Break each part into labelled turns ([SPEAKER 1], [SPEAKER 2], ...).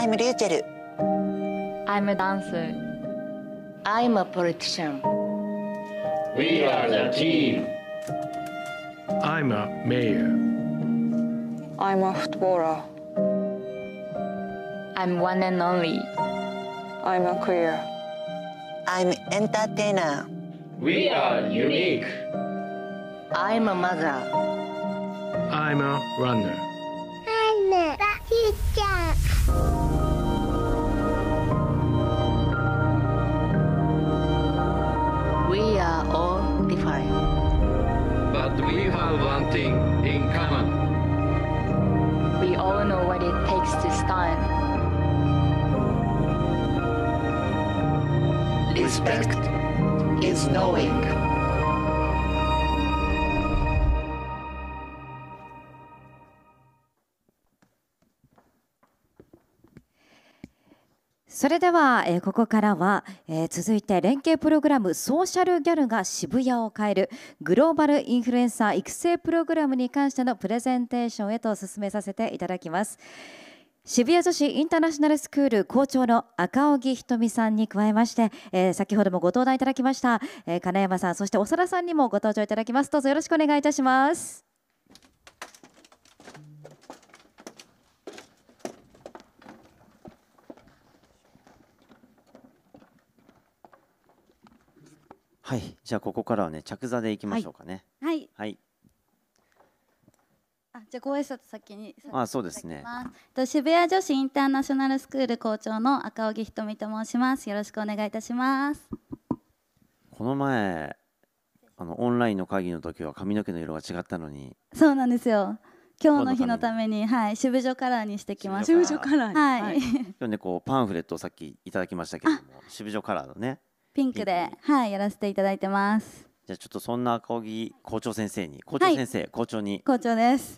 [SPEAKER 1] I'm
[SPEAKER 2] Rachel. I'm a dancer. I'm a politician.
[SPEAKER 1] We
[SPEAKER 3] are the team. I'm a mayor.
[SPEAKER 2] I'm a footballer. I'm one and only.
[SPEAKER 1] I'm a queer. I'm entertainer.
[SPEAKER 4] We are unique.
[SPEAKER 1] I'm a mother.
[SPEAKER 4] I'm a runner.
[SPEAKER 5] Respect is knowing. それでは、えー、ここからは、えー、続いて連携プログラムソーシャルギャルが渋谷を変えるグローバルインフルエンサー育成プログラムに関してのプレゼンテーションへと進めさせていただきます。渋谷女子インターナショナルスクール校長の赤荻ひとみさんに加えまして、えー、先ほどもご登壇いただきました、えー、金山さんそしておさらさんにもご登場いただきますどうぞよろしくお願いいたします
[SPEAKER 4] はいじゃあここからはね着座でいきましょうかねはい、はい
[SPEAKER 3] じゃあご挨拶先に
[SPEAKER 4] あそうですね
[SPEAKER 3] と渋谷女子インターナショナルスクール校長の赤荻ひとみと申しますよろしくお願いいたします
[SPEAKER 4] この前あのオンラインの会議の時は髪の毛の色が違ったのに
[SPEAKER 3] そうなんですよ今日の日のために、はい、渋女カラーにしてきました。渋女カラー。はい。今
[SPEAKER 4] 日ね、こうパンフレットをさっきいただきましたけども、渋女カラーのね。
[SPEAKER 3] ピンクで、はい、やらせていただいてます。
[SPEAKER 4] じゃあちょっとそんな赤木校長先生に校長先生、はい、校長に
[SPEAKER 3] 校長です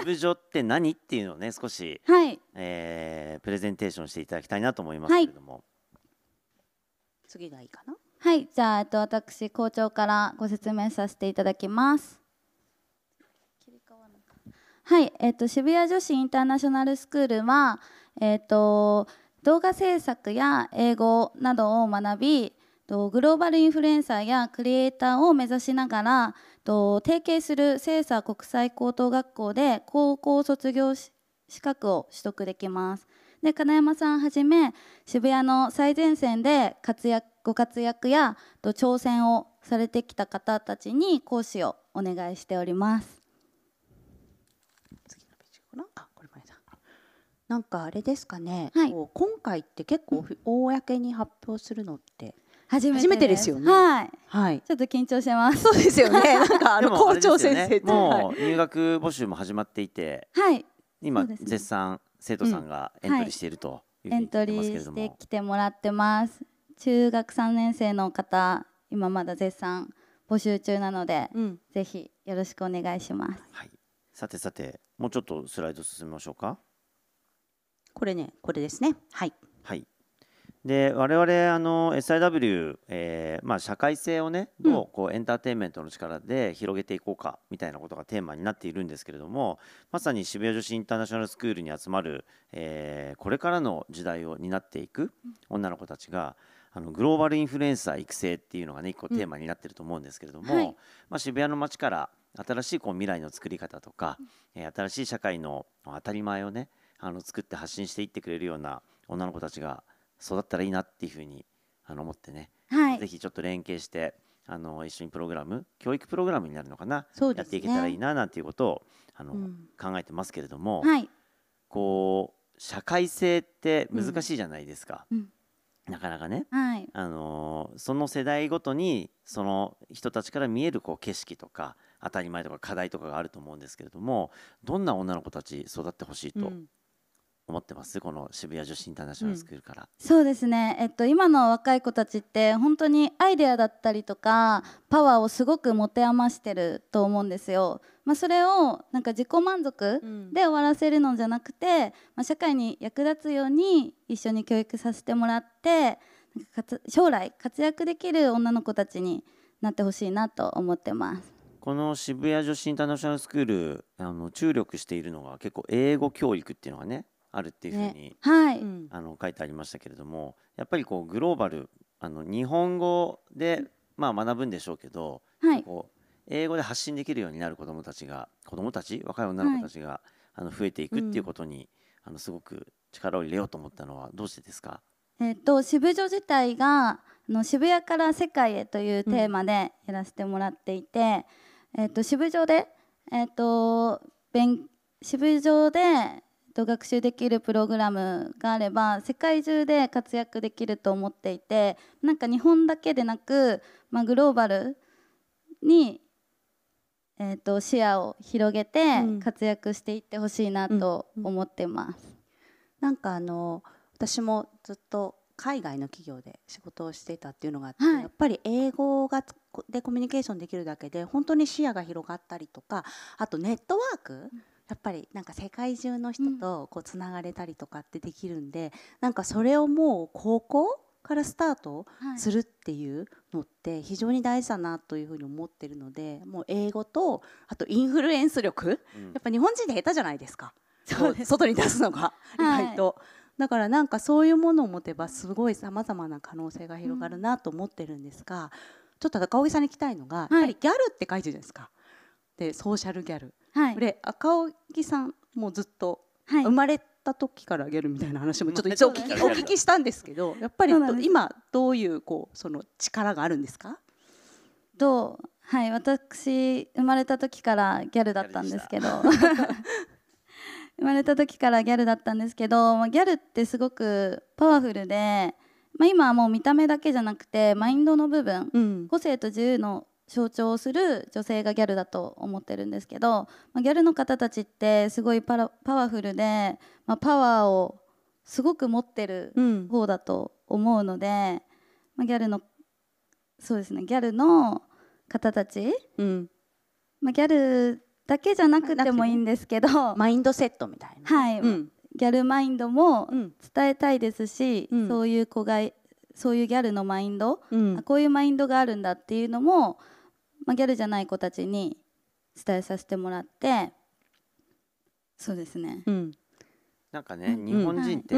[SPEAKER 4] 渋女 って何っていうのをね 少し、はい、えー、プレゼンテーションしていただきたいなと思いますけれども、はい、
[SPEAKER 2] 次がいいか
[SPEAKER 3] なはいじゃあ、えっと、私校長からご説明させていただきますはい、えっと、渋谷女子インターナショナルスクールは、えっと、動画制作や英語などを学びとグローバルインフルエンサーやクリエイターを目指しながらと提携する精査国際高等学校で高校卒業資格を取得できます。で金山さんはじめ渋谷の最前線で活躍ご活躍やと挑戦をされてきた方たちに講師をお願いしております。
[SPEAKER 2] 次のページかなあこれ前だなんかあれですかね、はい、今回って結構公に発表するのって初めて初めてですよね。はい。はい。ちょっと緊張してま
[SPEAKER 3] す。そうですよね。なんかあの校長先生って、もう
[SPEAKER 4] 入学募集も始まっていて、はい。今、絶賛生徒さんがエントリーしているとエントリーして
[SPEAKER 3] きてもらってます。中学三年生の方、今まだ絶賛募集中なので、ぜひよろしくお願いします。はい。
[SPEAKER 4] さてさて、もうちょっとスライド進めましょうか。これね、これですね。はい。はい。で我々あの SIW、えーまあ、社会性をねどうこうエンターテインメントの力で広げていこうかみたいなことがテーマになっているんですけれどもまさに渋谷女子インターナショナルスクールに集まる、えー、これからの時代を担っていく女の子たちがあのグローバルインフルエンサー育成っていうのがね一個テーマになってると思うんですけれども、うんはい、まあ、渋谷の街から新しいこう未来の作り方とか、えー、新しい社会の当たり前をねあの作って発信していってくれるような女の子たちが育ったらいいなっていうふうにあの思ってね、はい、ぜひちょっと連携してあの一緒にプログラム教育プログラムになるのかな、ね、やっていけたらいいななんていうことをあの、うん、考えてますけれども、はい、こう社会性って難しいじゃないですか。うんうんなかなかね、はい、あのー、その世代ごとにその人たちから見えるこう景色とか当たり前とか課題とかがあると思うんですけれどもどんな女の子たち育ってほしいと思ってますこの渋谷女子インターナショナルスクールから、う
[SPEAKER 3] ん、そうですね、えっと、今の若い子たちって本当にアイデアだったりとかパワーをすごく持て余してると思うんですよ、まあ、それをなんか自己満足で終わらせるのじゃなくて、うん、まあ、社会に役立つように一緒に教育させてもらって将来活躍できる女の子たちになってほしいなと思ってます。
[SPEAKER 4] この渋谷女子インターナショナルスクールあの注力しているのが結構英語教育っていうのがねあるっていうふうに、はい、あの書いてありましたけれどもやっぱりこうグローバルあの日本語で、まあ、学ぶんでしょうけど、はい、こう英語で発信できるようになる子どもたちが子どもたち若い女の子たちが、はい、あの増えていくっていうことに、うん、あのすごく力を入れようと思ったのはどうしてですか、
[SPEAKER 3] えーと、と渋女自体があの渋谷から世界へというテーマでやらせてもらっていて、うん、えーと、と渋女で、えーと、と勉渋女でと学習できるプログラムがあれば世界中で活躍できると思っていてなんか日本だけでなく、まあ、グローバルに、えーと、視野を広げて活躍していってほし
[SPEAKER 2] いなと思ってます。うんうん、なんかあの私もずっと海外の企業で仕事をしていたっていうのがあって、はい、やっぱり英語がでコミュニケーションできるだけで本当に視野が広がったりとかあとネットワーク、うんやっぱりなんか世界中の人とこうつながれたりとかってできるんで、なんかそれをもう高校からスタートするっていうのって非常に大事だなというふうに思ってるのでもう英語とあとインフルエンス力、うん、やっぱ日本人で下手じゃないですかそう外に出すのが意外と。はいだからなんかそういうものを持てばすごいさまざまな可能性が広がるなと思ってるんですが、ちょっと高木さんに聞きたいのが、やっぱりギャルって書いてるじゃないですか。でソーシャルギャル、はい、これ赤荻さんもずっと生まれた時からギャルみたいな話もちょっと一応お聞きしたんですけどやっぱり今どういうこうその力があるんですかどう
[SPEAKER 3] はい私生まれた時からギャルだったんですけど 生まれた時からギャルだったんですけどギャルってすごくパワフルで、まあ、今はもう見た目だけじゃなくてマインドの部分、うん、個性と自由の象徴する女性がギャルだと思ってるんですけど、まあ、ギャルの方たちってすごいパラパワフルで、まあ、パワーをすごく持ってる方だと思うので、まあ、ギャルのそうですねギャルの方たち、うんまあ、ギャルだけじゃなくてもいいんですけどマインドセットみたいな、はい、うん、ギャルマインドも伝えたいですし、うん、そういう子がそういうギャルのマインド、うん、こういうマインドがあるんだっていうのもまあ、ギャルじゃない子たちに伝えさせてもらってそうですね、う
[SPEAKER 2] ん、
[SPEAKER 4] なんかね、うん、日本人って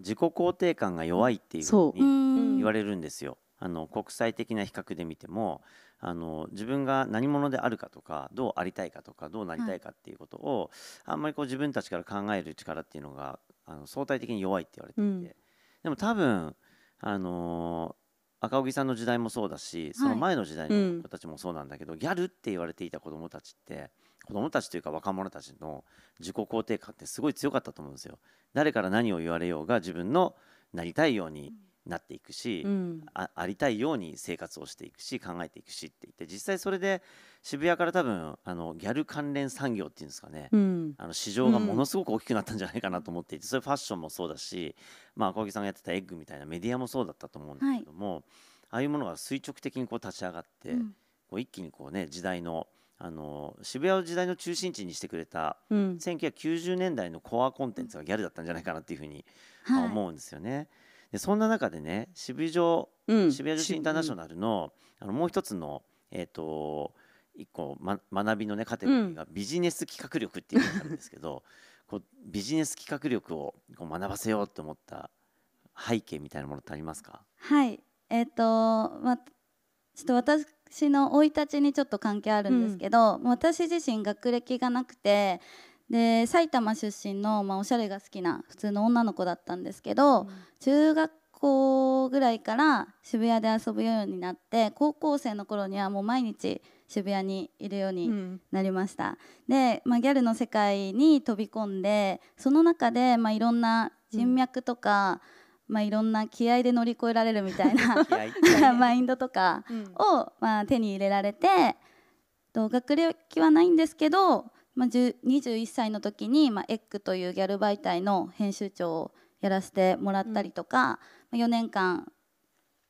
[SPEAKER 4] 自己肯定感が弱いっていうふうに言われるんですよ。あの国際的な比較で見てもあの自分が何者であるかとかどうありたいかとかどうなりたいかっていうことを、はい、あんまりこう自分たちから考える力っていうのがあの相対的に弱いって言われていて、うん、でも多分あの赤荻さんの時代もそうだしその前の時代の子たちもそうなんだけど、ギャルって言われていた子どもたちって子どもたちというか若者たちの自己肯定感ってすごい強かったと思うんですよ。誰から何を言われようが自分のなりたいように、うんなっていくし、うん、あありたいように生活をしていくし考えていくしって言って実際それで渋谷から多分あのギャル関連産業っていうんですかね、うん、あの市場がものすごく大きくなったんじゃないかなと思っていて、うん、それファッションもそうだし、まあ、小木さんがやってたエッグみたいなメディアもそうだったと思うんですけども、はい、ああいうものが垂直的にこう立ち上がって、こう一気にこう、ね、時代のあの渋谷を時代の中心地にしてくれた、うん、1990年代のコアコンテンツがギャルだったんじゃないかなっていうふうに、はい、思うんですよね。でそんな中でね渋谷城、うん、渋谷女子インターナショナルの,、あのもう一つのえっ、ー、と一個、ま、学びのねカテゴリーがビジネス企画力っていうのがあるんですけど、うん、こうビジネス企画力をこう学ばせようと思った背景みたいなものってありますか
[SPEAKER 3] はいえっ、ー、と、ま、ちょっと私私の生い立ちにちょっと関係あるんですけど、うん、私自身学歴がなくてで埼玉出身の、まあ、おしゃれが好きな普通の女の子だったんですけど、うん、中学校ぐらいから渋谷で遊ぶようになって高校生の頃にはもう毎日渋谷にいるようになりました。うん、で、まあ、ギャルの世界に飛び込んでその中で、まあ、いろんな人脈とか、うん、まあ、いろんな気合で乗り越えられるみたいな マインドとかを、まあ、手に入れられて学歴はないんですけどまあ、21歳の時に、まあ、エッグというギャル媒体の編集長をやらせてもらったりとか、うん、4年間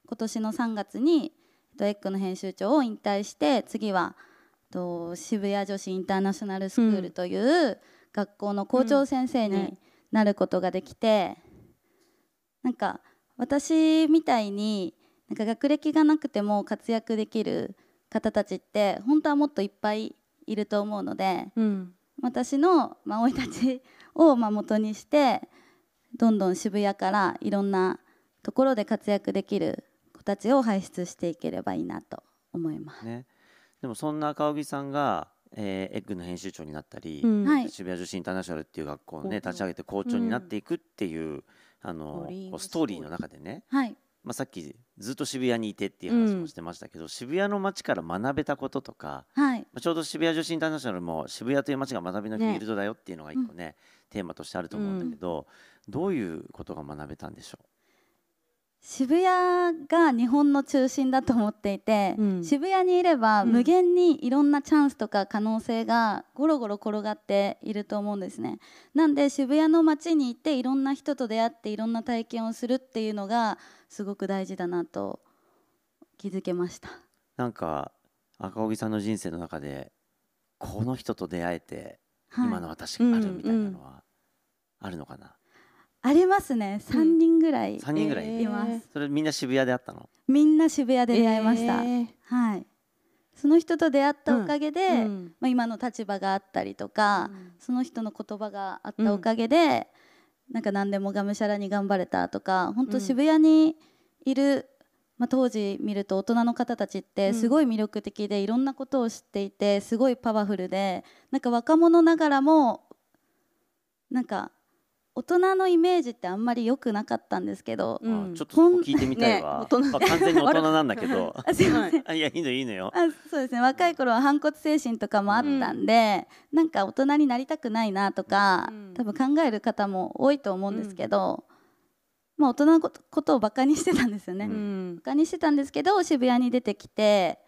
[SPEAKER 3] 今年の3月に、えっと、エッグの編集長を引退して次は、えっと、渋谷女子インターナショナルスクールという学校の校長先生になることができて、うんうんね、なんか私みたいになんか学歴がなくても活躍できる方たちって本当はもっといっぱいいると思うので、うん、私の生、まあ、い立ちをまあ元にしてどんどん渋谷からいろんなところで活躍できる子たちを輩出していければいいなと
[SPEAKER 4] 思います。ね、でもそんな赤荻さんがえー、エッグの編集長になったり、うん、渋谷女子インターナショナルっていう学校をね立ち上げて校長になっていくっていう、うん、あのストーリーの中でね、はい、まあ、さっきずっと渋谷にいてっていう話もしてましたけど、うん、渋谷の街から学べたこととか、はい、まあ、ちょうど渋谷女子インターナショナルも渋谷という街が学びのフィールドだよっていうのが一個ね、ねうん、テーマとしてあると思うんだけど、どういうことが学べたんでしょう
[SPEAKER 3] 渋谷が日本の中心だと思っていて、うん、渋谷にいれば無限にいろんなチャンスとか可能性がゴロゴロ転がっていると思うんですねなんで渋谷の街に行っていろんな人と出会っていろんな体験をするっていうのがすごく大事だなと気づけました
[SPEAKER 4] なんか赤荻さんの人生の中でこの人と出会えて今の私があるみたいなのはあるのかな、はいうんうん
[SPEAKER 3] ありますね三人ぐらい三、人ぐらい、
[SPEAKER 4] それみんな渋谷で会ったの
[SPEAKER 3] みんな渋谷で出会いました、はいその人と出会ったおかげで、まあ、今の立場があったりとか、その人の言葉があったおかげで、なんか何でもがむしゃらに頑張れたとか本当渋谷にいる、まあ、当時見ると大人の方たちってすごい魅力的でいろんなことを知っていてすごいパワフルでなんか若者ながらもなんか大人のイメージってあんまり良くなかったんですけど、うん、ちょっと
[SPEAKER 4] 聞いてみたいわ、ね、大人、完全に大人なんだけどあすいません いやいいのいいのよあ
[SPEAKER 3] そうですね若い頃は反骨精神とかもあったんで、うん、なんか大人になりたくないなとか、うん、多分考える方も多いと思うんですけど、まあ大人のことをバカにしてたんですよね、うん、バカにしてたんですけど渋谷に出てきて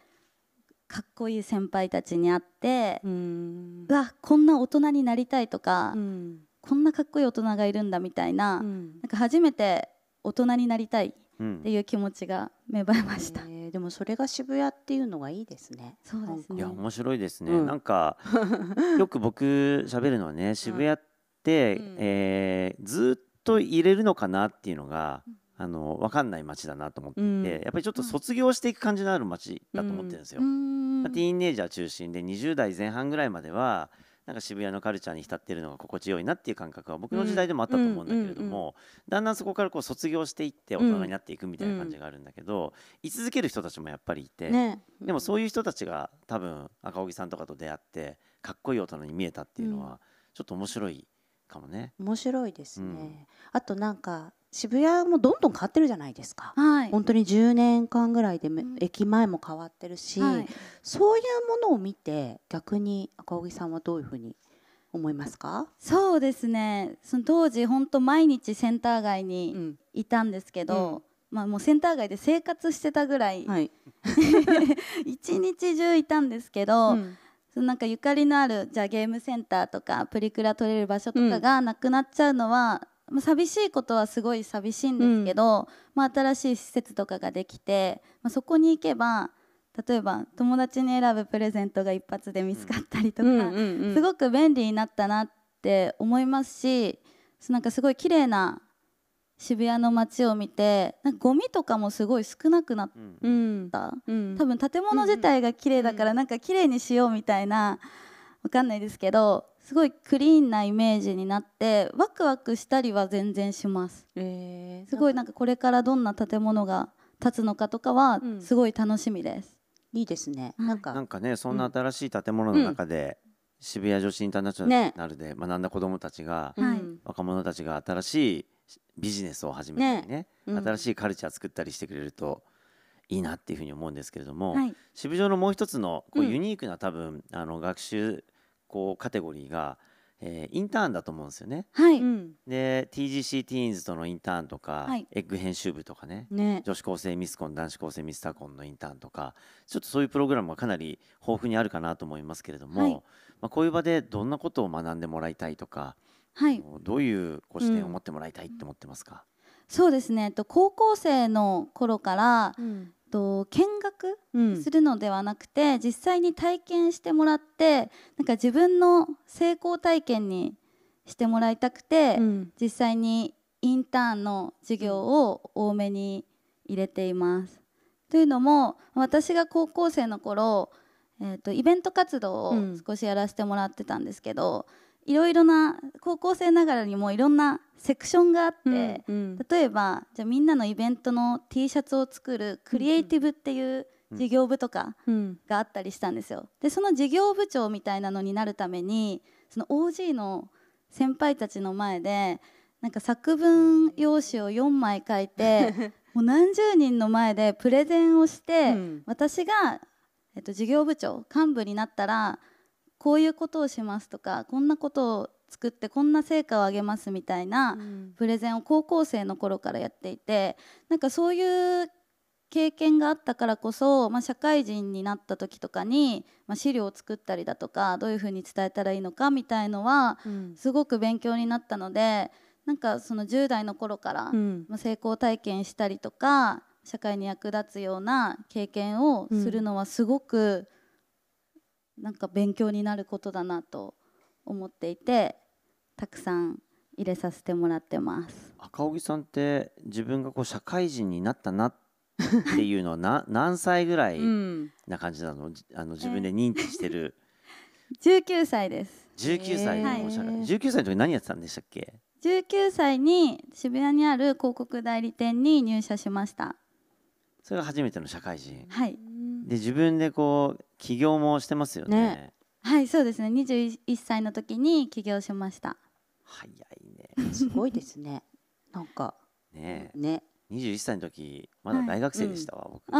[SPEAKER 3] かっこいい先輩たちに会って、うん、わこんな大人になりたいとか、うん、こんなかっこいい大人がいるんだみたいな,、なんか初めて大人になりたいっ
[SPEAKER 4] て
[SPEAKER 2] いう気持ちが芽生えました、うんえー、でもそれが渋谷っていうのがいいですねそうで
[SPEAKER 4] すねいや面白いですね、うん、なんか よく僕喋るのはね渋谷って、うん、えー、ずっと入れるのかなっていうのが、あの分かんない街だなと思ってて、うん、やっぱりちょっと卒業していく感じのある街だと思ってるんですよ。ティーンネイジャー中心で20代前半ぐらいまではなんか渋谷のカルチャーに浸ってるのが心地よいなっていう感覚は僕の時代でもあったと思うんだけれども、だんだんそこからこう卒業していって大人になっていくみたいな感じがあるんだけど、居続ける人たちもやっぱりいて、でもそういう人たちが多分赤荻さんとかと出会ってかっこいい大人に見えたっていうのは、ちょっと面白いかもね。
[SPEAKER 2] 面白いですね、あとなんか渋谷もどんどん変わってるじゃないですか、はい、本当に10年間ぐらいで、うん、駅前も変わってるし、はい、そういうものを見て逆に赤荻さんはどういうふうに思いますかそうで
[SPEAKER 3] すねその当時本当毎日センター街にいたんですけど、うんまあ、もうセンター街で生活してたぐらい、は
[SPEAKER 2] い、
[SPEAKER 3] 一日中いたんですけど、うん、そのなんかゆかりのあるじゃあゲームセンターとかプリクラ撮れる場所とかがなくなっちゃうのは寂しいことはすごい寂しいんですけど、うん、まあ、新しい施設とかができて、まあ、そこに行けば例えば友達に選ぶプレゼントが一発で見つかったりとか、うんうんうんうん、すごく便利になったなって思いますしなんかすごい綺麗な渋谷の街を見てなんかゴミとかもすごい少なくなった、うん、多分建物自体が綺麗だからなんか綺麗にしようみたいなわかんないですけどすごいクリーンなイメージになってワクワクしたりは全然します、
[SPEAKER 2] え
[SPEAKER 3] ー、すごいなんかこれからどんな建物が建つのかとかはすごい楽しみです、
[SPEAKER 2] うん、いいですねなんか
[SPEAKER 3] なん
[SPEAKER 4] かねそんな新しい建物の中で、うん、渋谷女子インターナショナルで学んだ子どもたちが、ね、若者たちが新しいビジネスを始めたりね、ねうん、新しいカルチャー作ったりしてくれるといいなっていうふうに思うんですけれども、はい、渋谷のもう一つのこうユニークな多分、あの学習こうカテゴリーが、えー、インターンだと思うんですよね。はい、で TGC ティーンズとのインターンとか、はい、エッグ編集部とかね、ね、女子高生ミスコン男子高生ミスターコンのインターンとかちょっとそういうプログラムがかなり豊富にあるかなと思いますけれども、はい、まあ、こういう場でどんなことを学んでもらいたいとか、はい、どういうご視点を持ってもらいたいって思ってますか、
[SPEAKER 3] うん、そうですね、えっと、高校生の頃から、うんと見学するのではなくて、うん、実際に体験してもらってなんか自分の成功体験にしてもらいたくて、うん、実際にインターンの授業を多めに入れています。というのも私が高校生の頃、えーと、イベント活動を少しやらせてもらってたんですけど、うんいろいろな高校生ながらにもいろんなセクションがあって、うんうん、例えばじゃあみんなのイベントの T シャツを作るクリエイティブっていう事業部とかがあったりしたんですよ。でその事業部長みたいなのになるためにその OG の先輩たちの前でなんか作文用紙を4枚書いて もう何十人の前でプレゼンをして、うん、私が、えっと、事業部長幹部になったらこういうことをしますとかこんなことを作ってこんな成果を上げますみたいなプレゼンを高校生の頃からやっていてなんかそういう経験があったからこそ、まあ、社会人になった時とかに、まあ、資料を作ったりだとかどういうふうに伝えたらいいのかみたいのは、すごく勉強になったのでなんかその10代の頃から、ま成功体験したりとか社会に役立つような経験をするのはすごく、うんなんか勉強になることだなと思っていてたくさん入れさせてもらってます
[SPEAKER 4] 赤荻さんって自分がこう社会人になったなっていうのはな 何歳ぐらいな感じなの,、あの自分で認知してる、
[SPEAKER 3] えー、19歳です
[SPEAKER 4] 19歳の社会、えー、19歳の時何やってたんでしたっけ
[SPEAKER 3] 19歳に渋谷にある広告代理店に入社しまし
[SPEAKER 4] たそれが初めての社会人はいで自分でこう起業もしてますよね。ね
[SPEAKER 3] はいそうですね21歳の時に起業しました早いね すごいですねなんか
[SPEAKER 4] ねね21歳の時まだ大学生でしたわ、はい、う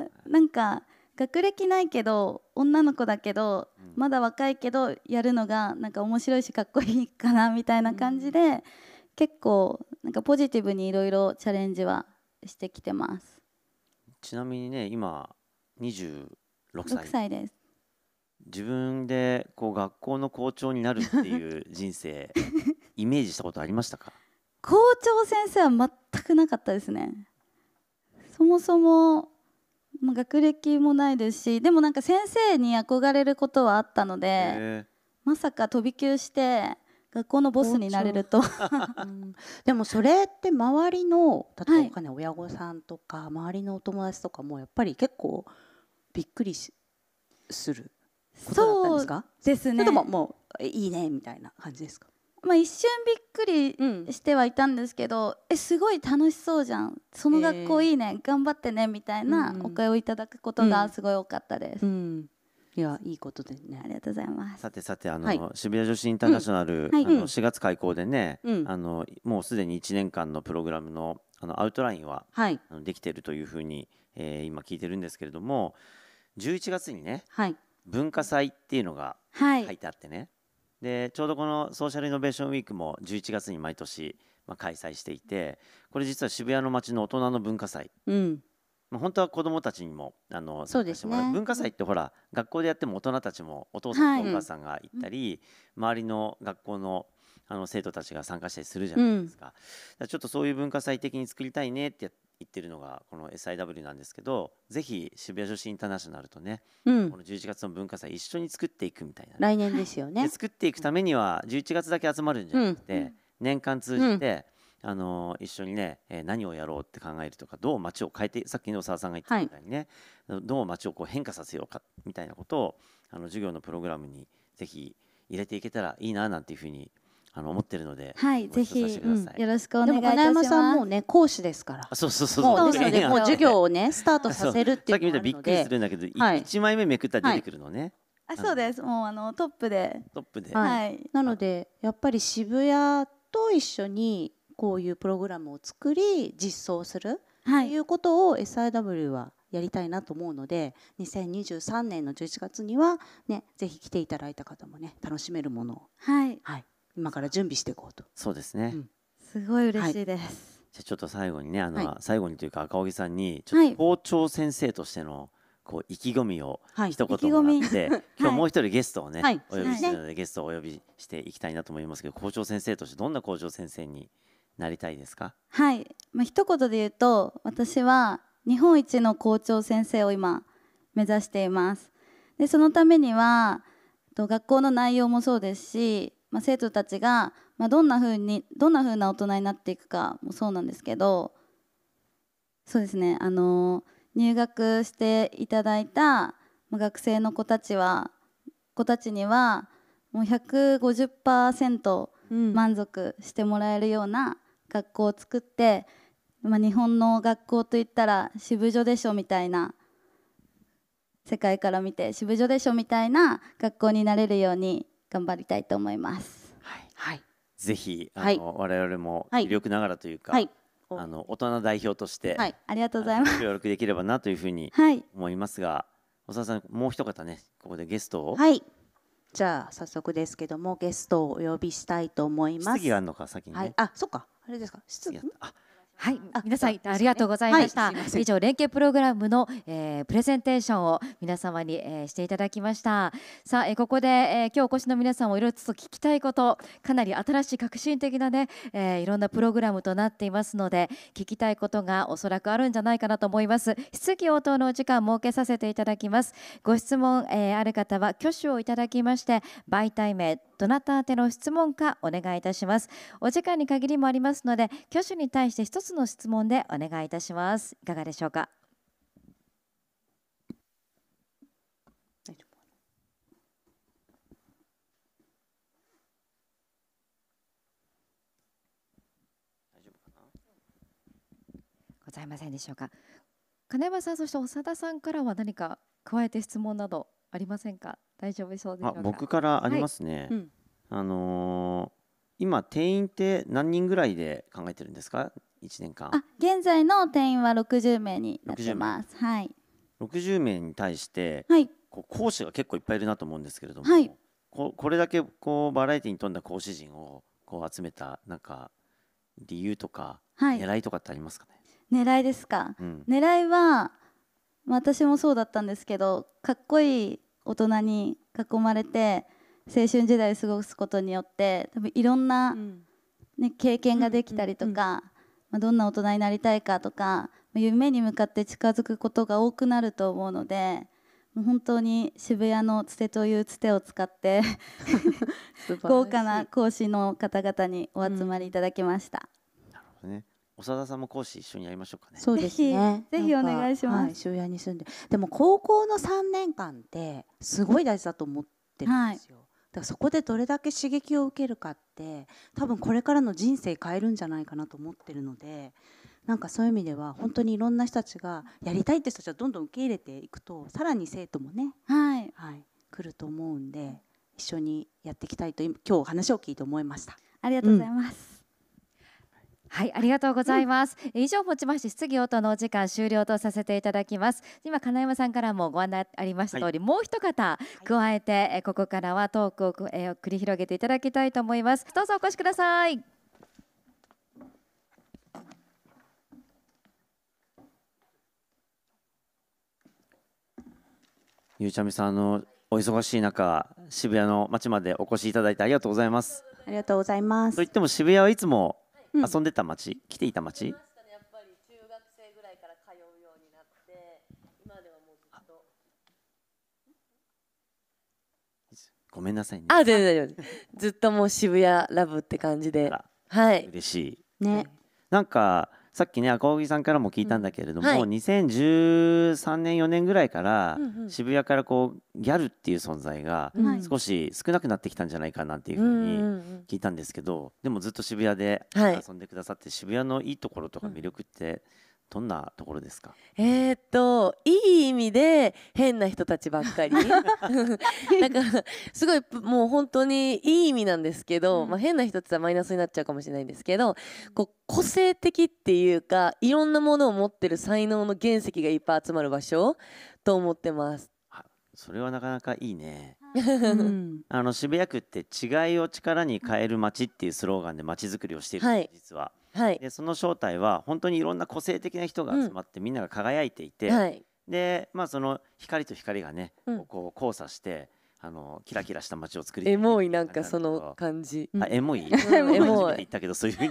[SPEAKER 3] ん、あなんか学歴ないけど女の子だけど、うん、まだ若いけどやるのがなんか面白いしかっこいいかなみたいな感じで、うん、結構なんかポジティブにいろいろチャレンジはしてきてます
[SPEAKER 4] ちなみにね今26歳 ,6 歳です自分でこう学校の校長になるっていう人生 イメージしたことありましたか
[SPEAKER 3] 校長先生は全くなかったですねそもそも、まあ、学歴もないですしでもなんか先生に憧れることはあったのでまさか飛び級して学校のボスになれるとう
[SPEAKER 2] ん、でもそれって周りの例えば、ね、親御さんとか周りのお友達とかもやっぱり結構びっくりしすることだったんですかですねそれももういいねみたいな感じですかまあ、一
[SPEAKER 3] 瞬びっくりしてはいたんですけど、うん、えすごい楽しそうじゃんその学校いいね、えー、頑張ってねみたいなお声をいただくことがすごい多かったです。うんうんい
[SPEAKER 2] やいいことでねありがとうございま
[SPEAKER 4] すさてさてあの、はい、渋谷女子インターナショナル、うんはい、あの4月開校でね、うん、あのもうすでに1年間のプログラムのあのアウトラインは、はい、あのできているというふうに、えー、今聞いてるんですけれども11月にね、はい、文化祭っていうのが入ってあってね、はい、でちょうどこのソーシャルイノベーションウィークも11月に毎年、まあ、開催していてこれ実は渋谷の街の大人の文化祭、うん、まあ、本当は子どもたちにもあのそうです、ね、文化祭ってほら学校でやっても大人たちもお父さんとお母さんが行ったり、はい、周りの学校のあの生徒たちが参加したりするじゃないですかうん、かちょっとそういう文化祭的に作りたいねって言ってるのがこの SIW なんですけどぜひ渋谷女子インターナショナルとね、うん、この11月の文化祭一緒に作っていくみたいな、ね、来年ですよね作っていくためには11月だけ集まるんじゃなくて、うん、年間通じて、うん、あの一緒にね、えー、何をやろうって考えるとかどう街を変えてさっきの澤さんが言ったみたいにね、はい、どう街をこう変化させようかみたいなことをあの授業のプログラムにぜひ入れていけたらいいななんていうふうに思います。あの思ってるので、はい、ぜひ、
[SPEAKER 2] うん、よろしくお願いします。でもさんもね講師ですから。
[SPEAKER 4] そうそうそうもうですのもう授
[SPEAKER 2] 業をねスタートさせるっ
[SPEAKER 4] ていう。さっき見たびっくりするんだけど、一、枚目めくったら出てくるのね。あ、そう
[SPEAKER 2] です。もうあのトップで。
[SPEAKER 4] トップで。は
[SPEAKER 2] い。なのでやっぱり渋谷と一緒にこういうプログラムを作り実装するということを SIW はやりたいなと思うので2023年の11月にはねぜひ来ていただいた方もね楽しめるものをはい、はい、今から準備してい
[SPEAKER 4] こうとそうですね、うん、すごい嬉しいです、はい、じゃちょっと最後にねあの、はい、最後にというか赤荻さんにちょっと校長先生としての、こう意気込みを一言もらって、はい、今日もう一人ゲストをね、はい、お呼びしてるので、ゲストをお呼びしていきたいなと思いますけど校長先生としてどんな校長先生になりたいですか
[SPEAKER 3] はい、まあ、一言で言うと私は日本一の校長先生を今目指していますでそのためにはと学校の内容もそうですしまあ、生徒たちが、まあ、どんなふうにどんなふうな大人になっていくかもそうなんですけどそうですねあの入学していただいた学生の子たちは子たちにはもう150%満足してもらえるような学校を作って、うん、まあ、日本の学校といったら支部所でしょみたいな世界から見て支部所でしょみたいな学校になれるように頑張りたいと思います。はい、
[SPEAKER 4] はい、ぜひあの、はい、われも魅力ながらというか、はい、あの大人代表として、は
[SPEAKER 3] い、ありがとうございます
[SPEAKER 4] 協力できればなというふうに思いますが、小沢さんもう一方ねここでゲストをは
[SPEAKER 2] いじゃあ早速ですけどもゲストをお呼びしたいと思います。質疑がある
[SPEAKER 4] のか先に、ね、はい、あそっかあれですか質疑あ。
[SPEAKER 2] はい、皆さんありがとうございました。はい、以上連
[SPEAKER 5] 携プログラムの、えー、プレゼンテーションを皆様に、えー、していただきました。さあ、えー、ここで、え今日お越しの皆さんもいろいろと聞きたいこと、かなり新しい革新的なね、えいろんなプログラムとなっていますので、聞きたいことがおそらくあるんじゃないかなと思います。質疑応答のお時間設けさせていただきます。ご質問、えある方は挙手をいただきまして、媒体名どなた宛ての質問かお願いいたしますお時間に限りもありますので挙手に対して一つの質問でお願いいたしますいかがでしょうかございませんでしょうか金山さんそして長田さんからは何か加えて質問などありません
[SPEAKER 3] か大丈夫そうでしょうか僕からありますね、はいうん、
[SPEAKER 4] あのー、今店員って何人ぐらいで考えてるんですか一年間
[SPEAKER 3] 現在の店員は六十名
[SPEAKER 4] になってます名,、はい、60名に対して、はい、こう講師が結構いっぱいいるなと思うんですけれども、はい、ここれだけこうバラエティに富んだ講師陣をこう集めたなんか理由とか、はい、狙いとかってありますか
[SPEAKER 3] ね狙いですか、うん、狙いは私もそうだったんですけどかっこいい大人に囲まれて青春時代を過ごすことによって多分いろんな、ね、経験ができたりとか、まどんな大人になりたいかとか夢に向かって近づくことが多くなると思うので。もう本当に渋谷のつてというつてを使って
[SPEAKER 4] 豪
[SPEAKER 3] 華な講師の方々にお集まりいただきました。
[SPEAKER 4] うん、なるほどね長田さんも講師一緒にやりましょうかね。そうですね。
[SPEAKER 3] ぜひお願いします。はい、
[SPEAKER 2] 渋谷に住んで、でも高校の三年間ってすごい大事だと思ってるんですよ。はい、だそこでどれだけ刺激を受けるかって多分これからの人生変えるんじゃないかなと思ってるのでなんかそういう意味では本当にいろんな人たちがやりたいって人たちはどんどん受け入れていくとさらに生徒もね、はい、はい、来ると思うんで一緒にやっていきたいと今日話を聞いて思いました。ありがとうございま
[SPEAKER 3] す、うん
[SPEAKER 5] はいありがとうございます、以上もちまして質疑応答のお時間終了とさせていただきます今金山さんからもご案内ありました通り、はい、もう一方加えて、はい、ここからはトークを、え繰り広げていただきたいと思いますどうぞお越しください
[SPEAKER 4] ゆうちゃみさんあのお忙しい中渋谷の街までお越しいただいてありがとうございます
[SPEAKER 2] ありがとうございま
[SPEAKER 4] すと言っても渋谷はいつもうん、遊んでた町来ていた町、ね、ごめんなさいね
[SPEAKER 1] あ全然大丈夫ずっともう渋谷ラブって感じ
[SPEAKER 4] ではい嬉しいねなんかさっきね赤荻さんからも聞いたんだけれども、うんはい、2013年4年ぐらいから、うんうん、渋谷からこうギャルっていう存在が少し少なくなってきたんじゃないかなっていうふうに聞いたんですけど、でもずっと渋谷で遊んでくださって、はい、渋谷のいいところとか魅力って、うんどんなところですか
[SPEAKER 1] えー、っといい意味で変な人たちばっかりだ からすごいもう本当にいい意味なんですけど、うん、まあ、変な人ってマイナスになっちゃうかもしれないんですけどこう個性的っていうかいろんなものを持ってる才能の原石がいっぱい集まる場所と思ってます。
[SPEAKER 4] それはなかなかいいね、あの渋谷区って違いを力に変える街っていうスローガンで街づくりをしてる、はい、実ははい、でその正体は本当にいろんな個性的な人が集まって、みんなが輝いていて、はい、で、まあ、その光と光がね、こう交差してあのキラキラした街を作りエ
[SPEAKER 1] モいなんかその感じ
[SPEAKER 4] あエモい エモい言ったけどそういうふうに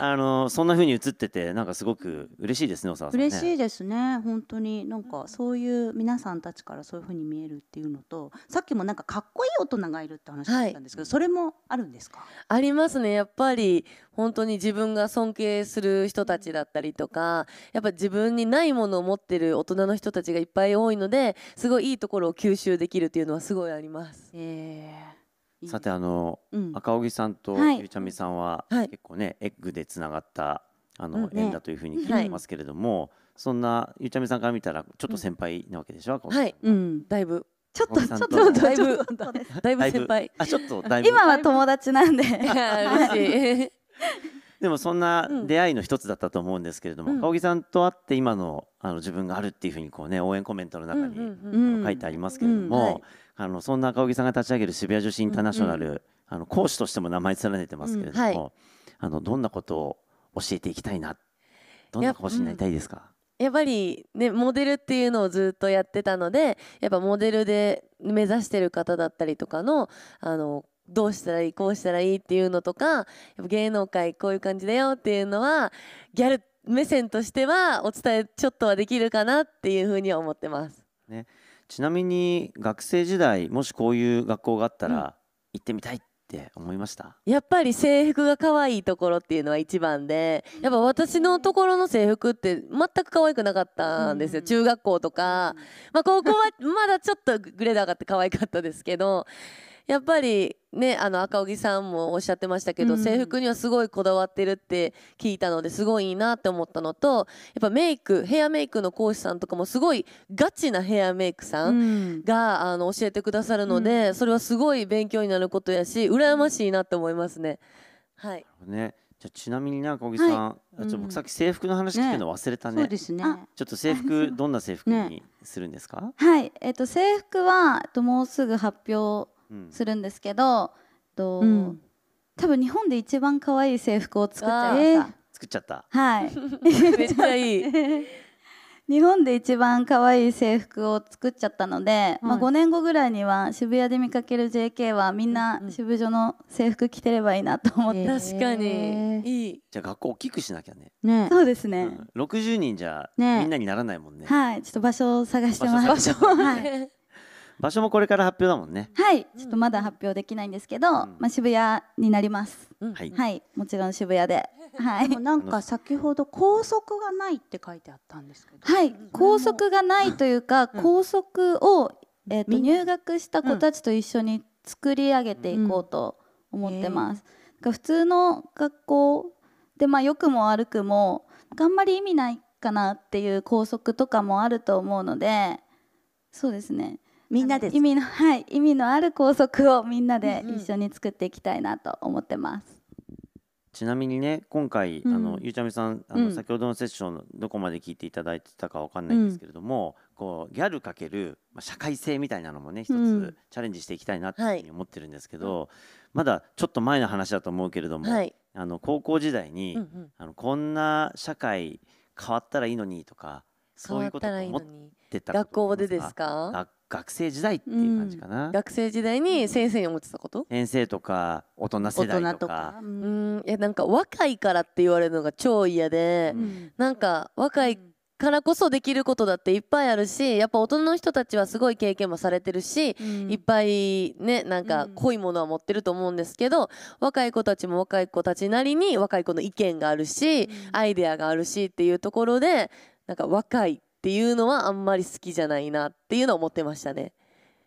[SPEAKER 4] あのそんなふうに映っててなんかすごく嬉しいですね小沢さん、ね、嬉しい
[SPEAKER 2] ですね本当になんかそういう皆さんたちからそういうふう
[SPEAKER 1] に見えるっていうのとさっきもなんかかっこいい大人がいるって話だったんですけど、はい、それもあるんですかありますねやっぱり本当に自分が尊敬する人たちだったりとかやっぱ自分にないものを持ってる大人の人たちがいっぱい多いのですごいいいところを吸収できるっていうのはすごいあります。え
[SPEAKER 4] ー、さてあの、うん、赤荻さんとゆうちゃみさんは、はい、結構ねエッグでつながったあの、うんね、縁だというふうに聞いてますけれども、はい、そんなゆうちゃみさんから見たらちょっと先輩なわけでしょ、うん、はい、
[SPEAKER 2] うん、だいぶちょっと、ち
[SPEAKER 4] ょっと、だいぶ、だいぶ先輩。あ、ちょっと、だ今
[SPEAKER 2] は友達な
[SPEAKER 3] んで。嬉しい。
[SPEAKER 4] でもそんな出会いの一つだったと思うんですけれども、うん、青木さんと会って今のあの自分があるっていうふうにこう、ね、応援コメントの中
[SPEAKER 3] に、書い
[SPEAKER 4] てありますけれども、あのそんな赤荻さんが立ち上げる渋谷女子インターナショナル、うんうん、あの講師としても名前連ねてますけれども、はい、あのどんなことを教えていきたいなどんな講師になりたいですか
[SPEAKER 1] やっぱりねモデルっていうのをずっとやってたのでやっぱモデルで目指してる方だったりとかのあのどうしたらいいこうしたらいいっていうのとか芸能界こういう感じだよっていうのはギャル目線としてはお伝えちょっとはできるかなっていうふうには思ってます。ね、
[SPEAKER 4] ちなみに学生時代もしこういう学校があったら行ってみたいって思いました、
[SPEAKER 1] うん、やっぱり制服が可愛いところっていうのは一番でやっぱ私のところの制服って全く可愛くなかったんですよ、中学校とか、まあ、高校はまだちょっとグレード上がって可愛かったですけどやっぱりねあの赤荻さんもおっしゃってましたけど、うん、制服にはすごいこだわってるって聞いたのですごいいいなって思ったのとやっぱメイクヘアメイクの講師さんとかもすごいガチなヘアメイクさんが、うん、あの教えてくださるので、うん、それはすごい勉強になることやし羨ましいなって思いますね。はい、
[SPEAKER 4] ねじゃちなみになんか小木さん、はいうん、ちょ僕さっき制服の話聞くの忘れたね。ねねちょっと制服どんな制服にするんですか？ね、
[SPEAKER 1] はい、えっ、ー、と制
[SPEAKER 3] 服はえともうすぐ発表するんですけど、と、うん、多分日本で一番可愛い制服を作っちゃっ
[SPEAKER 4] た。作っちゃった。はい。めっちゃい
[SPEAKER 3] い。日本で一番可愛い制服を作っちゃったので、はい、まあ、5年後ぐらいには渋谷で見かける JK はみんな渋女の制服着てればいいなと思って、うん、確かに
[SPEAKER 1] い
[SPEAKER 4] いじゃあ学校大きくしなきゃね、
[SPEAKER 3] ね、そうですね、
[SPEAKER 4] うん、60人じゃ、みんなにならないもん
[SPEAKER 3] ねはいちょっと場所を探してます場所、は
[SPEAKER 4] い場所もこれから発表だもんね
[SPEAKER 3] はいちょっとまだ発表できないんですけど、うん、まあ、渋谷になります、うん、はい、はい、もちろん渋谷で、はい、なんか先ほど高速が
[SPEAKER 2] ないって書いてあったんで
[SPEAKER 3] すけどはい高速がないというか、高速を、えーと、入学した子たちと一緒に作り上げていこうと思ってます、えー、普通の学校でまあ良くも悪くもあんまり意味ないかなっていう校則とかもあると思うのでそうですねみんなで意味のはい意味のある校則をみんなで一緒に作っていきたいなと思ってます。
[SPEAKER 4] ちなみにね今回、あのゆうちゃみさんあの、先ほどのセッションのどこまで聞いていただいてたかわかんないんですけれども、こうギャルかける、まあ、社会性みたいなのもね一つチャレンジしていきたいなっていうふうに思ってるんですけど、まだちょっと前の話だと思うけれども、あの高校時代に、あのこんな社会変わったらいいのにとかそういうこと思ってた学
[SPEAKER 1] 校でですか
[SPEAKER 4] 学学生時代っていう感じかな、うん、学
[SPEAKER 1] 生時代に先生に思ってたこと
[SPEAKER 4] 先生とか大人世代と
[SPEAKER 1] かうんいやなんか若いからって言われるのが超嫌で、うん、なんか若いからこそできることだっていっぱいあるしやっぱ大人の人たちはすごい経験もされてるし、うん、いっぱいねなんか濃いものは持ってると思うんですけど、うん、若い子たちも若い子たちなりに若い子の意見があるし、アイデアがあるしっていうところでなんか若いっていうのはあんまり好きじゃないなっていうのは思ってましたね。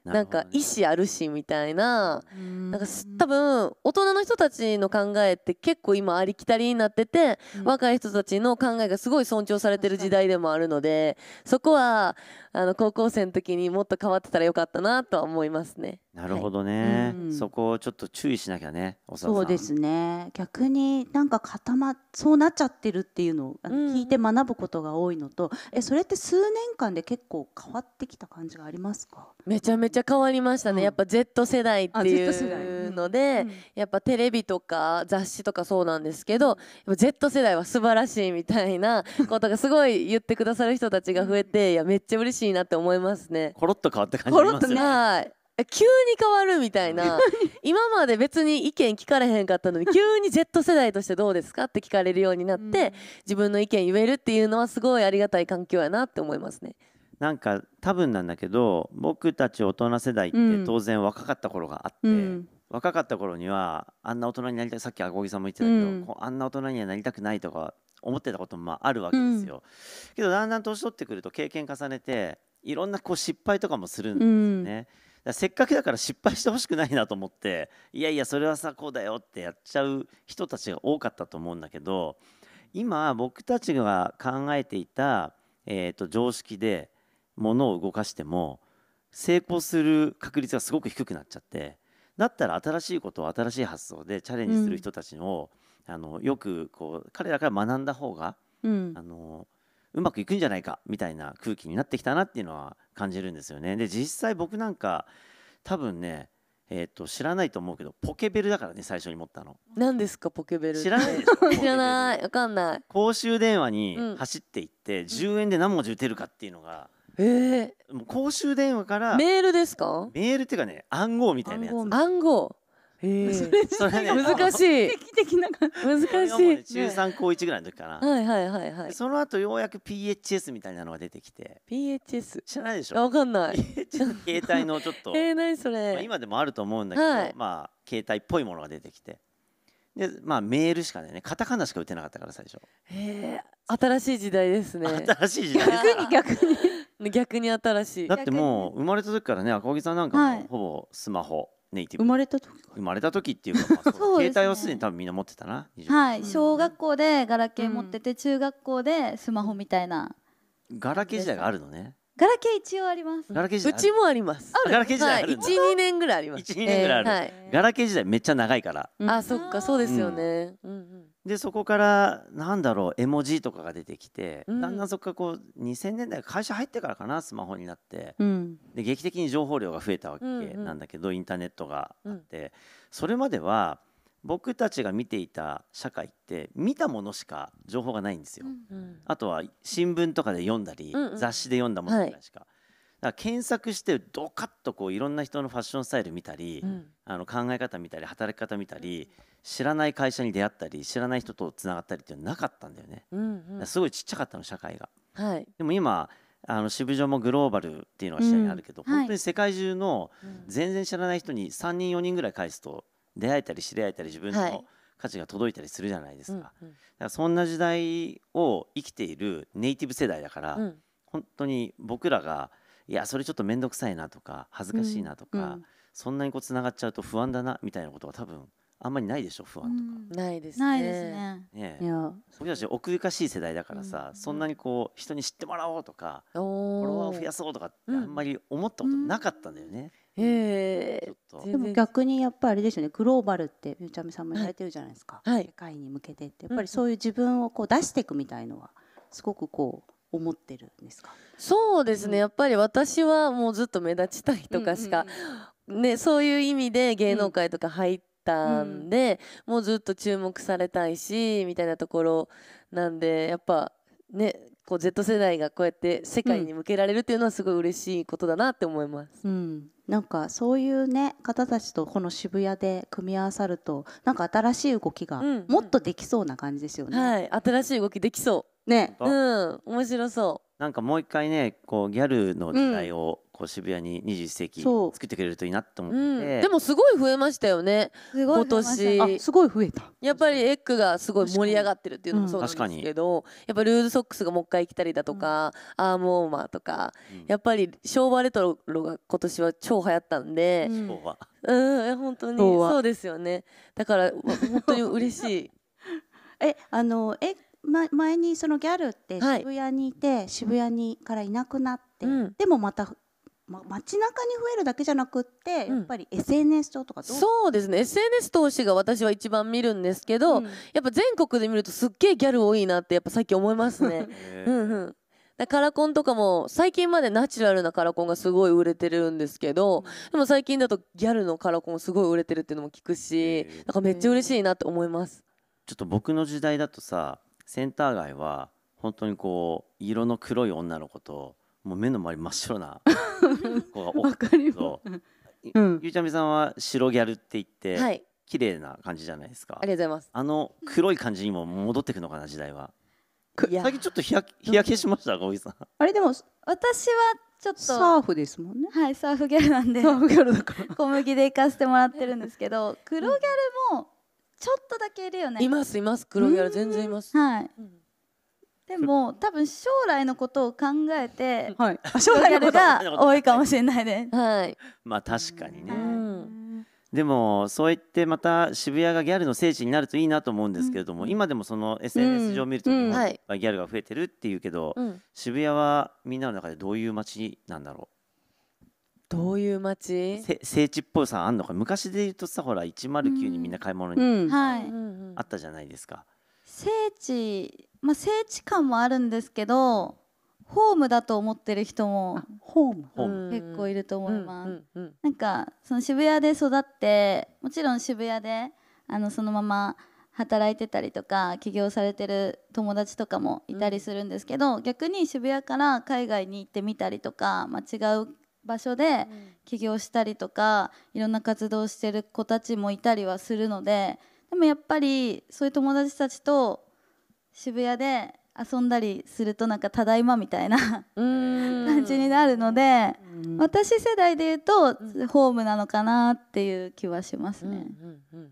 [SPEAKER 1] なんか意思あるしみたいななんか多分大人の人たちの考えって結構今ありきたりになってて、若い人たちの考えがすごい尊重されてる時代でもあるのでそこはあの高校生の時にもっと変わってたらよかったなとは思いますね。な
[SPEAKER 4] るほどね、はい、そこをちょっと注意しなきゃねそうで
[SPEAKER 2] すね逆になんか固まそうなっちゃってるっていうのを聞いて学
[SPEAKER 1] ぶことが多いのと、うん、えそれって数年間で結構変わってきた感じがありますかめちゃめちゃ変わりましたね、うん、やっぱ Z 世代っていうので、うん、やっぱテレビとか雑誌とかそうなんですけど Z 世代は素晴らしいみたいなことがすごい言ってくださる人たちが増えていやめっちゃ嬉しいしいなって思いますね
[SPEAKER 4] コロッと変わった感じコロ
[SPEAKER 1] ね急に変わるみたいな今まで別に意見聞かれへんかったのに 急に Z 世代としてどうですかって聞かれるようになって、自分の意見言えるっていうのはすごいありがたい環境やなって思いますね。
[SPEAKER 4] なんか多分なんだけど僕たち大人世代って当然若かった頃があって、うん、若かった頃にはあんな大人になりたいさっき赤荻さんも言ってたけど、うん、あんな大人にはなりたくないとか思ってたこともまああるわけですよ。けどだんだん年取ってくると経験重ねていろんなこう失敗とかもするんですよね。せっかくだから失敗してほしくないなと思っていやいやそれはさこうだよってやっちゃう人たちが多かったと思うんだけど今僕たちが考えていた、えーと、と常識でものを動かしても成功する確率がすごく低くなっちゃってだったら新しいことを新しい発想でチャレンジする人たちを、うんあのよくこう彼らから学んだ方が、うん、あのうまくいくんじゃないかみたいな空気になってきたなっていうのは感じるんですよね。で実際僕なんか多分ねえーと、知らないと思うけどポケベルだからね最初に持ったの
[SPEAKER 1] 何ですかポケベル知らないでしょ 知らないわかんない
[SPEAKER 4] 公衆電話に走っていって、うん、10円で何文字打てるかっていうのが、
[SPEAKER 1] えー、もう公衆電話からメ
[SPEAKER 4] ールですかメールっていうかね暗号みたいなやつ暗号ええ それね 難し
[SPEAKER 1] い的な 難しい中三
[SPEAKER 4] 高一ぐらいの時かな、はい
[SPEAKER 1] はいはいはい
[SPEAKER 4] その後ようやく PHS みたいなのが出てきて
[SPEAKER 1] PHS 知らないでしょわかんない
[SPEAKER 4] 携帯のちょっとえー、何
[SPEAKER 1] それ、まあ、今
[SPEAKER 4] でもあると思うんだけど、はい、まあ携帯っぽいものが出てきてでまあメールしかねカタカナしか打てなかったから最初
[SPEAKER 1] へえ新しい時代ですね新しい
[SPEAKER 4] 時代逆に逆に逆に新しいだってもう生まれた時からね赤荻さんなんかもほぼスマホ、はいネイティブ生まれた時生まれた時っていうか、まあそう 携帯はすでに多分みんな持ってたな2
[SPEAKER 3] はい小学校でガラケー持ってて、中学校でスマホみたいな
[SPEAKER 4] ガラケー時代があるのね
[SPEAKER 3] ガラケー一応ありますガラケー時う代あちも
[SPEAKER 4] ありま
[SPEAKER 1] す。あガラケー時代あるんだ、一二年ぐらいあります。一二年ぐらいあるはい。
[SPEAKER 4] ガラケー時代めっちゃ長いから
[SPEAKER 1] あ、そっか、そうですよね。うんうん
[SPEAKER 4] でそこからなんだろう絵文字とかが出てきて、うんだんだんそこからこう2000年代会社入ってからかなスマホになって、うんで劇的に情報量が増えたわけなんだけど、インターネットがあって、それまでは僕たちが見ていた社会って見たものしか情報がないんですよ。うんあとは新聞とかで読んだり、うんうん雑誌で読んだものぐらいしか、ら検索してドカッとこういろんな人のファッションスタイル見たり、うん、あの考え方見たり働き方見たり知らない会社に出会ったり知らない人とつながったりっていうのはなかったんだよね、うんうん、すごいちっちゃかったの社会が、はい、でも今あの渋上もグローバルっていうのが下にあるけど、うん、本当に世界中の全然知らない人に3人4人ぐらい返すと出会えたり知り合えたり自分の、価値が届いたりするじゃないですかだからそんな時代を生きているネイティブ世代だから、うん、本当に僕らがいやそれちょっと面倒くさいなとか恥ずかしいなとか、うんそんなにこうつながっちゃうと不安だなみたいなことは多分あんまりないでしょ不安と
[SPEAKER 1] か、うん、ないですねないですね
[SPEAKER 4] ね僕たち奥ゆかしい世代だからさ、うん、そんなにこう人に知ってもらおうとか、フ
[SPEAKER 1] ォロワーを増やそ
[SPEAKER 4] うとかってあんまり思ったことなかったんだよね、
[SPEAKER 2] へえでも逆にやっぱりあれですよねグローバルってゆうちゃみさんもされてるじゃないですか、はい、世界に向けてってやっぱりそういう自分をこう出していくみたいのはすごくこう思ってるんですか
[SPEAKER 1] そうですね、うん、やっぱり私はもうずっと目立ちたいとかしか、うんうん、ね、そういう意味で芸能界とか入ったんで、うん、もうずっと注目されたいしみたいなところなんでやっぱねこう Z 世代がこうやって世界に向けられるっていうのはすごい嬉しいことだなって思います。
[SPEAKER 2] うん、なんかそういうね方たちとこの渋谷で組み合わさるとなんか新しい動きがもっとできそうな感じですよね。
[SPEAKER 1] うんうん、はい、新しい動きできそう。ね、う
[SPEAKER 4] ん、面白そう。なんかもう一回ね、こうギャルの時代を、こう渋谷に21世紀作ってくれるといいなと思って、うん、でも
[SPEAKER 1] すごい増えましたよね。今年すごい増えた。やっぱりエッグがすごい盛り上がってるっていうのもそうなんですけど、うん、やっぱルーズソックスがもう一回来たりだとか、うん、アームウォーマーとか、やっぱり昭和レトロが今年は超流行ったんで、昭和。うん、本当にそうですよね。だから本当に嬉しい。
[SPEAKER 2] え、あのエッま、前にそのギャルって渋谷にいて、はい、渋谷にからいなくなって、うん、でもまた、ま、街中に増えるだけじゃなくって、うん、やっぱり SNS 上とかそ
[SPEAKER 1] うですね SNS 投資が私は一番見るんですけど、うん、やっぱ全国で見るとすっげえギャル多いなってやっぱ最近思いますね。うんうんでカラコンとかも最近までナチュラルなカラコンがすごい売れてるんですけど、でも最近だとギャルのカラコンすごい売れてるっていうのも聞くしなんかめっちゃ嬉しいなって思います。
[SPEAKER 4] ちょっと僕の時代だとさセンター街は本当にこう色の黒い女の子ともう目の周り真っ白な 子が多くてうん、ゆうちゃみさんは白ギャルって言って、はい、綺麗な感じじゃないですかありがとうございますあの黒い感じにも戻ってくのかな時代は最近ちょっと日焼日焼けしました小木さん
[SPEAKER 2] あれでも私はちょっとサーフですもんねはいサーフギャ
[SPEAKER 3] ルなんでサーフギャルだから 小麦で行かせてもらってるんですけど黒ギャルもちょっとだけいるよねいますいます黒ギャル全然
[SPEAKER 1] いますはい
[SPEAKER 3] でも多分将来のことを考えて、
[SPEAKER 1] はい、将来のが
[SPEAKER 3] 多いかもしれないねは
[SPEAKER 4] い、まあ確かにね、
[SPEAKER 1] うん、
[SPEAKER 4] でもそう言ってまた渋谷がギャルの聖地になるといいなと思うんですけれども、うん、今でもその SNS 上見ると、うん、ギャルが増えてるっていうけど、渋谷はみんなの中でどういう街なんだろうどう
[SPEAKER 1] いう街
[SPEAKER 4] せ聖地っぽいさあんのか昔で言うとさほら109にみんな買い物に、うんはい、あったじゃないですか
[SPEAKER 3] 聖地まあ聖地感もあるんですけどホームだと思ってる人もホーム結構いると思います、なんかその渋谷で育ってもちろん渋谷であのそのまま働いてたりとか起業されてる友達とかもいたりするんですけど、うん、逆に渋谷から海外に行ってみたりとか、まあ、違う場所で起業したりとかいろんな活動してる子たちもいたりはするのででもやっぱりそういう友達たちと渋谷で遊んだりするとなんか「ただいま」みたいな感じになるので私世代で言うとホームなのかなっていう気はしますね。うんうんうん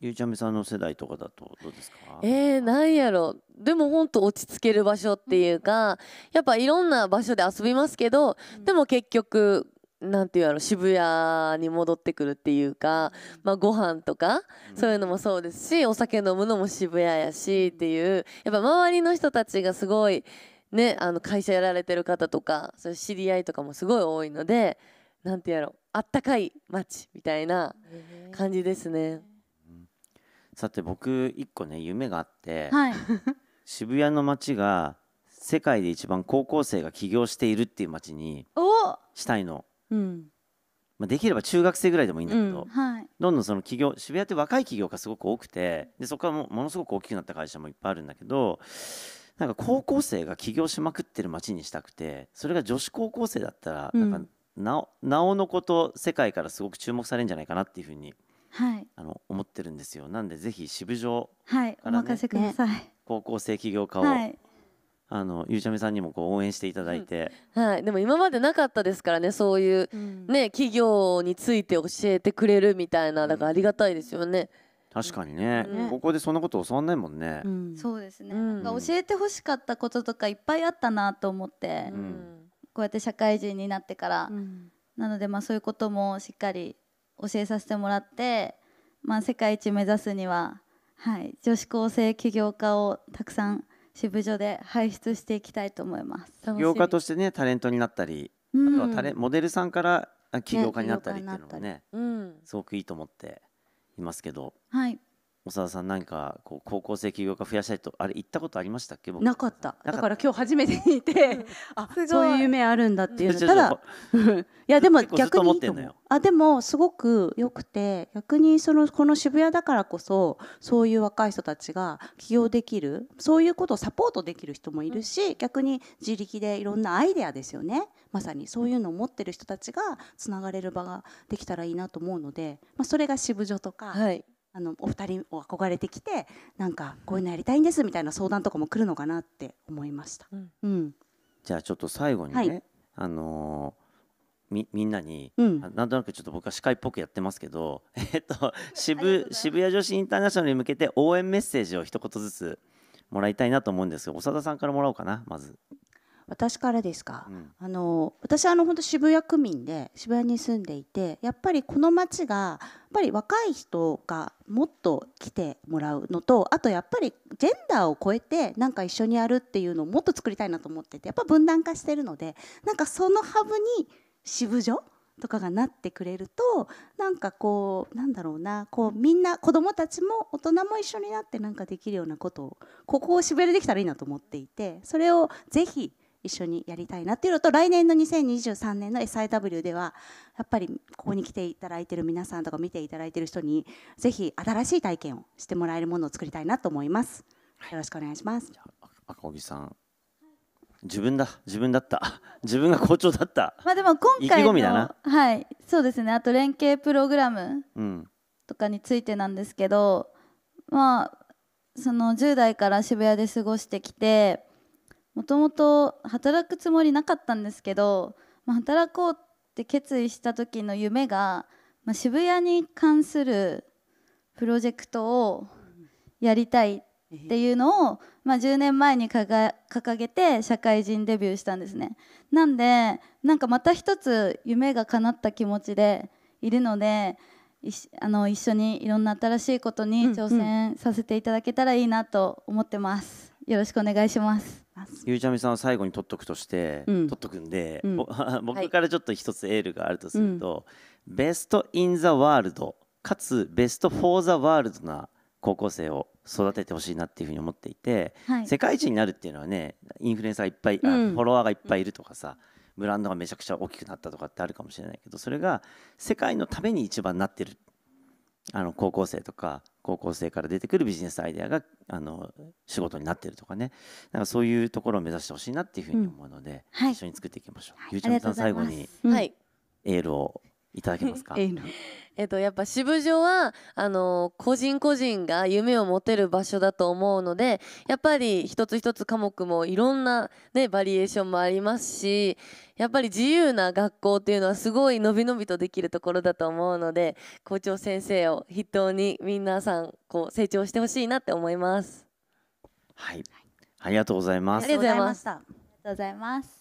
[SPEAKER 4] ゆうちゃみさんの世代とかだとどうですか
[SPEAKER 1] えー、なんやろでも本当落ち着ける場所っていうかやっぱいろんな場所で遊びますけどでも結局なんていうやろ渋谷に戻ってくるっていうか、まあ、ご飯とかそういうのもそうですしお酒飲むのも渋谷やしっていうやっぱ周りの人たちがすごい、ね、あの会社やられてる方とかそういう知り合いとかもすごい多いのでなんてやろあったかい街みたいな感じですね。
[SPEAKER 4] さて僕一個ね夢があって、はい。渋谷の街が世界で一番高校生が起業しているっていう街にしたいの、うん。まあ、できれば中学生ぐらいでもいいんだけど、うんはい。どんどんその企業渋谷って若い企業がすごく多くてでそこはもうものすごく大きくなった会社もいっぱいあるんだけどなんか高校生が起業しまくってる街にしたくてそれが女子高校生だったらなんかなおなおのこと世界からすごく注目されるんじゃないかなっていうふうにはい、あの思ってるんですよなんでぜひ渋城
[SPEAKER 1] から、ね、はいお任せください、
[SPEAKER 4] 高校生起業家を、はい、あのゆうちゃみさんにもこう応援していただいて、
[SPEAKER 1] うん、はい、でも今までなかったですからねそういう、うん、ね企業について教えてくれるみたいなだからありがたいですよね。
[SPEAKER 4] 確かにね、うん、高校でそんなこと教わんないもんね、
[SPEAKER 3] そうですね、なんか教えてほしかったこととかいっぱいあったなと思って、こうやって社会人になってから、なのでまあそういうこともしっかり教えさせてもらって、まあ、世界一目指すには、はい、女子高生起業家をたくさん支部所で輩出していきたいと思います。起業家として
[SPEAKER 4] ねタレントになったり、うん、あとはタレモデルさんから起業家になったりっていうのもね、ねうん、すごくいいと思っていますけど。はい小沢さん何かこう高校生起業家増やしたいとあれ行ったことありましたっけ僕なかっただから今
[SPEAKER 2] 日初めて聞いて あそういう夢あるんだっていうただ いやでも逆にあでもすごくよくて逆にそのこの渋谷だからこそそういう若い人たちが起業できるそういうことをサポートできる人もいるし逆に自力でいろんなアイデアですよねまさにそういうのを持ってる人たちがつながれる場ができたらいいなと思うので、まあ、それが渋女とか。はいあのお二人を憧れてきてなんかこういうのやりたいんですみたいな相談とかも来るのかなって思いました、うん、うん、
[SPEAKER 4] じゃあちょっと最後にね、はい、あのーみみんなに、うん、なんとなくちょっと僕は司会っぽくやってますけど、えっと、渋渋谷女子インターナショナルに向けて応援メッセージを一言ずつもらいたいなと思うんですが長田さんからもらおうかなまず。
[SPEAKER 2] 私からですか、うん、あの私はあの本当渋谷区民で渋谷に住んでいてやっぱりこの街がやっぱり若い人がもっと来てもらうのとあとやっぱりジェンダーを超えてなんか一緒にやるっていうのをもっと作りたいなと思っててやっぱ分断化してるのでなんかそのハブに渋女とかがなってくれるとなんかこうなんだろうなこうみんな子どもたちも大人も一緒になってなんかできるようなことをここを渋谷でできたらいいなと思っていてそれをぜひ一緒にやりたいなっていうのと来年の2023年の SIW ではやっぱりここに来ていただいている皆さんとか見ていただいている人にぜひ新しい体験をしてもらえるものを作りたいなと思います。よろしくお願いします。
[SPEAKER 4] 赤荻さん自分だ自分だった 自分が校長だったまあでも今回は
[SPEAKER 2] い
[SPEAKER 3] そうですねあと連携プログラムとかについてなんですけど、うん、まあその10代から渋谷で過ごしてきてもともと働くつもりなかったんですけど、まあ、働こうって決意した時の夢が、まあ、渋谷に関するプロジェクトをやりたいっていうのを、まあ、10年前に掲げて社会人デビューしたんですねなんでなんかまた一つ夢が叶った気持ちでいるのであの一緒にいろんな新しいことに挑戦させていただけたらいいなと思ってます、よろしくお願いします
[SPEAKER 4] ます。ゆうちゃみさんは最後に取っとくとして、うん、取っとくんで、うん、僕からちょっと一つエールがあるとすると、はい、ベスト・イン・ザ・ワールドかつベスト・フォー・ザ・ワールドな高校生を育ててほしいなっていうふうに思っていて、はい、世界一になるっていうのはねインフルエンサーいっぱい、フォロワーがいっぱいいるとかさ、ブランドがめちゃくちゃ大きくなったとかってあるかもしれないけどそれが世界のために一番なってるあの高校生とか高校生から出てくるビジネスアイデアがあの仕事になってるとかねなんかそういうところを目指してほしいなっていうふうに思うので、うんはい、一緒に作っていきましょう。はい、ゆうちゃみさん最後に、はい、エールをいただけますか
[SPEAKER 1] えっとやっぱ支部上はあの個人個人が夢を持てる場所だと思うのでやっぱり一つ一つ科目もいろんな、ね、バリエーションもありますしやっぱり自由な学校っていうのはすごい伸び伸びとできるところだと思うので校長先生を筆頭にみんなさんこう成長してほしいなって思います。
[SPEAKER 4] はい、ありがとうございます。ありがとうございまし
[SPEAKER 1] た。ありがとうございます。